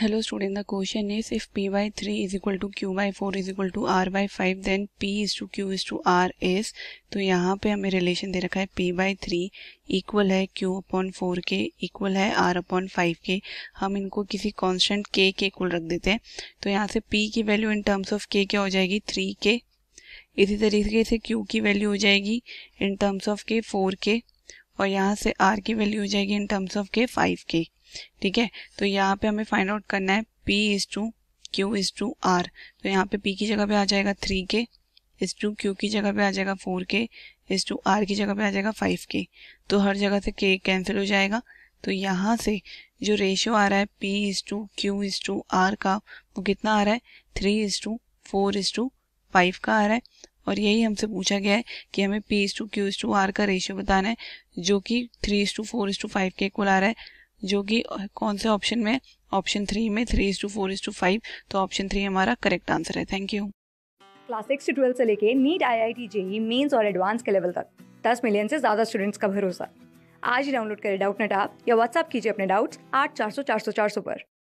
hello student the question is if P by three is equal to Q by four is equal to R by five then P is to Q is to R is तो यहाँ पे हमें relation दे रखा है P by three equal है Q upon four के equal है आर अपॉन फाइव के हम इनको किसी कांस्टेंट के के कुल रख देते हैं तो यहाँ से पी की वैल्यू इन टर्म्स ऑफ के क्या हो जाएगी थ्री के इसी तरीके से क्यू की वैल्यू हो जाएगी in terms of K four K और यहाँ से आर की वैल्यू हो जाएगी in terms of K five K ठीक है तो यहाँ पे हमें फाइंड आउट करना है P is to Q is to R तो यहाँ पे पी की जगह पे आ जाएगा थ्री के इज टू क्यू की जगह पे आ जाएगा फोर के इज टू आर की जगह पे आ जाएगा फाइव के तो हर जगह से के कैंसिल हो जाएगा तो यहाँ से जो रेशियो आ रहा है P is to Q is to R का वो कितना आ रहा है three is to four is to five का आ रहा है और यही हमसे पूछा गया है कि हमें P is to Q is to R का रेशियो बताना है जो कि three is to four is to five के इक्वल आ रहा है जो कि कौन से ऑप्शन में ऑप्शन थ्री में three is to four is to five तो ऑप्शन थ्री हमारा करेक्ट आंसर है थैंक यू क्लास सिक्स से ट्वेल्व से लेके NEET I I T JEE mains और एडवांस के लेवल तक दस मिलियन से ज़्यादा स्टूडेंट्स का भरोसा आज ही डाउनलोड करें डाउट नेट आप या व्हाट्सअप कीजिए अपने डाउट्स आठ चार सौ चार सौ चार सौ पर